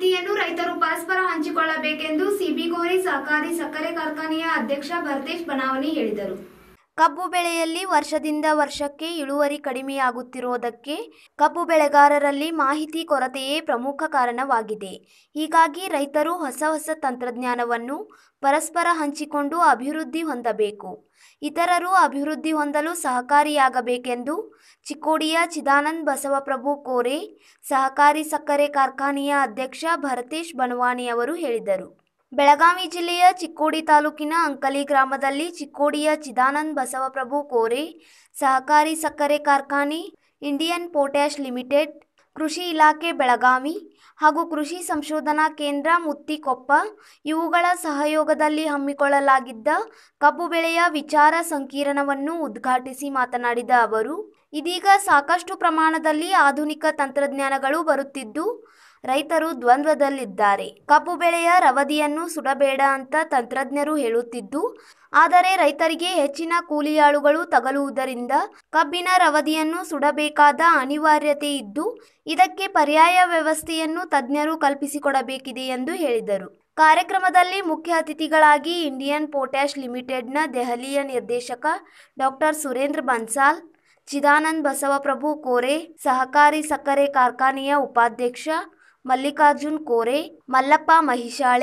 ಮಾಹಿತಿಯನ್ನು ರೈತರು ಪರಸ್ಪರ ಹಂಚಿಕೊಳ್ಳಬೇಕೆಂದು ಸಿಬಿಗೋರಿ ಸಹಕಾರಿ ಸಕ್ಕರೆ ಕಾರ್ಖಾನೆಯ ಅಧ್ಯಕ್ಷ ಭರತೇಶ್ ಬನಾವಣೆ ಹೇಳಿದರು ಕಬ್ಬು ಬೆಳೆಯಲ್ಲಿ ವರ್ಷದಿಂದ ವರ್ಷಕ್ಕೆ ಇಳುವರಿ ಕಡಿಮೆಯಾಗುತ್ತಿರುವುದಕ್ಕೆ ಕಬ್ಬು ಬೆಳೆಗಾರರಲ್ಲಿ ಮಾಹಿತಿ ಕೊರತೆಯೇ ಪ್ರಮುಖ ಕಾರಣವಾಗಿದೆ ಹೀಗಾಗಿ ರೈತರು ಹೊಸ ಹೊಸ ತಂತ್ರಜ್ಞಾನವನ್ನು ಪರಸ್ಪರ ಹಂಚಿಕೊಂಡು ಅಭಿವೃದ್ಧಿ ಹೊಂದಬೇಕು ಇತರರು ಅಭಿವೃದ್ಧಿ ಹೊಂದಲು ಸಹಕಾರಿಯಾಗಬೇಕೆಂದು ಚಿಕ್ಕೋಡಿಯ ಚಿದಾನಂದ್ ಬಸವಪ್ರಭು ಕೋರೆ ಸಹಕಾರಿ ಸಕ್ಕರೆ ಕಾರ್ಖಾನೆಯ ಅಧ್ಯಕ್ಷ ಭರತೇಶ್ ಬನವಾಣಿ ಅವರು ಹೇಳಿದರು ಬೆಳಗಾವಿ ಜಿಲ್ಲೆಯ ಚಿಕ್ಕೋಡಿ ತಾಲೂಕಿನ ಅಂಕಲಿ ಗ್ರಾಮದಲ್ಲಿ ಚಿಕ್ಕೋಡಿಯ ಚಿದಾನಂದ ಬಸವಪ್ರಭು ಕೋರೆ ಸಹಕಾರಿ ಸಕ್ಕರೆ ಕಾರ್ಖಾನೆ ಇಂಡಿಯನ್ ಪೊಟ್ಯಾಶ್ ಲಿಮಿಟೆಡ್ ಕೃಷಿ ಇಲಾಖೆ ಬೆಳಗಾವಿ ಹಾಗೂ ಕೃಷಿ ಸಂಶೋಧನಾ ಕೇಂದ್ರ ಮುತ್ತಿಕೊಪ್ಪ ಇವುಗಳ ಸಹಯೋಗದಲ್ಲಿ ಹಮ್ಮಿಕೊಳ್ಳಲಾಗಿದ್ದ ಕಬ್ಬು ಬೆಳೆಯ ವಿಚಾರ ಸಂಕಿರಣವನ್ನು ಉದ್ಘಾಟಿಸಿ ಮಾತನಾಡಿದ ಅವರು ಇದೀಗ ಸಾಕಷ್ಟು ಪ್ರಮಾಣದಲ್ಲಿ ಆಧುನಿಕ ತಂತ್ರಜ್ಞಾನಗಳು ಬರುತ್ತಿದ್ದು ರೈತರು ದ್ವಂದ್ವದಲ್ಲಿದ್ದಾರೆ ಕಬ್ಬು ಬೆಳೆಯ ರವದಿಯನ್ನು ಸುಡಬೇಡ ಅಂತ ತಂತ್ರಜ್ಞರು ಹೇಳುತ್ತಿದ್ದು ಆದರೆ ರೈತರಿಗೆ ಹೆಚ್ಚಿನ ಕೂಲಿಯಾಳುಗಳು ತಗಲುವುದರಿಂದ ಕಬ್ಬಿನ ರವದಿಯನ್ನು ಸುಡಬೇಕಾದ ಅನಿವಾರ್ಯತೆ ಇದ್ದು ಇದಕ್ಕೆ ಪರ್ಯಾಯ ವ್ಯವಸ್ಥೆಯನ್ನು ತಜ್ಞರು ಕಲ್ಪಿಸಿಕೊಡಬೇಕಿದೆ ಎಂದು ಹೇಳಿದರು ಕಾರ್ಯಕ್ರಮದಲ್ಲಿ ಮುಖ್ಯ ಅತಿಥಿಗಳಾಗಿ ಇಂಡಿಯನ್ ಪೊಟ್ಯಾಶ್ ಲಿಮಿಟೆಡ್ನ ದೆಹಲಿಯ ನಿರ್ದೇಶಕ ಡಾಕ್ಟರ್ ಸುರೇಂದ್ರ ಬನ್ಸಾಲ್ ಚಿದಾನಂದ್ ಬಸವಪ್ರಭು ಕೋರೆ ಸಹಕಾರಿ ಸಕ್ಕರೆ ಕಾರ್ಖಾನೆಯ ಉಪಾಧ್ಯಕ್ಷ मल्लिकार्जुन कोरे मलप महिषा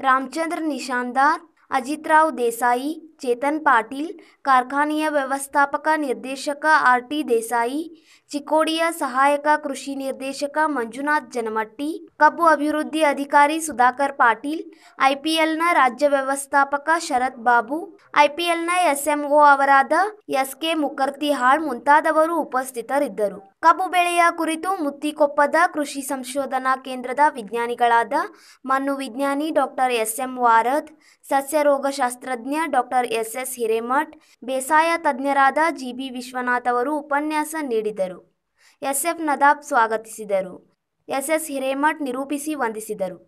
रामचंद्र निशांदार अजित राव देसाई ಚೇತನ್ ಪಾಟೀಲ್ ಕಾರ್ಖಾನೆಯ ವ್ಯವಸ್ಥಾಪಕ ನಿರ್ದೇಶಕ ಆರ್ ಟಿ ದೇಸಾಯಿ ಚಿಕ್ಕೋಡಿಯ ಸಹಾಯಕ ಕೃಷಿ ನಿರ್ದೇಶಕ ಮಂಜುನಾಥ್ ಜನಮಟ್ಟಿ ಕಬ್ಬು ಅಭಿವೃದ್ಧಿ ಅಧಿಕಾರಿ ಸುಧಾಕರ್ ಪಾಟೀಲ್ ಐಪಿಎಲ್ನ ರಾಜ್ಯ ವ್ಯವಸ್ಥಾಪಕ ಶರತ್ ಬಾಬು ಐಪಿಎಲ್ನ ಎಸ್ಎಂಒ ಅವರಾದ ಎಸ್ ಕೆ ಮುಖರ್ತಿಹಾಳ್ ಮುಂತಾದವರು ಉಪಸ್ಥಿತರಿದ್ದರು ಕಬ್ಬು ಬೆಳೆಯ ಕುರಿತು ಮುತ್ತಿಕೊಪ್ಪದ ಕೃಷಿ ಸಂಶೋಧನಾ ಕೇಂದ್ರದ ವಿಜ್ಞಾನಿಗಳಾದ ಮಣ್ಣು ವಿಜ್ಞಾನಿ ಡಾಕ್ಟರ್ ಎಸ್ಎಂ ವಾರದ್ ಸಸ್ಯ ರೋಗಶಾಸ್ತ್ರಜ್ಞ ಡಾಕ್ಟರ್ ಡಾಕ್ಟರ್ ಎಸ್ ಹಿರೇಮಠ್ ಬೇಸಾಯ ತಜ್ಞರಾದ ಜಿಬಿ ಬಿ ವಿಶ್ವನಾಥ್ ಅವರು ಉಪನ್ಯಾಸ ನೀಡಿದರು ಎಸ್ ಎಫ್ ನದಾಬ್ ಸ್ವಾಗತಿಸಿದರು ಎಸ್ ಎಸ್ ಹಿರೇಮಠ್ ನಿರೂಪಿಸಿ ವಂದಿಸಿದರು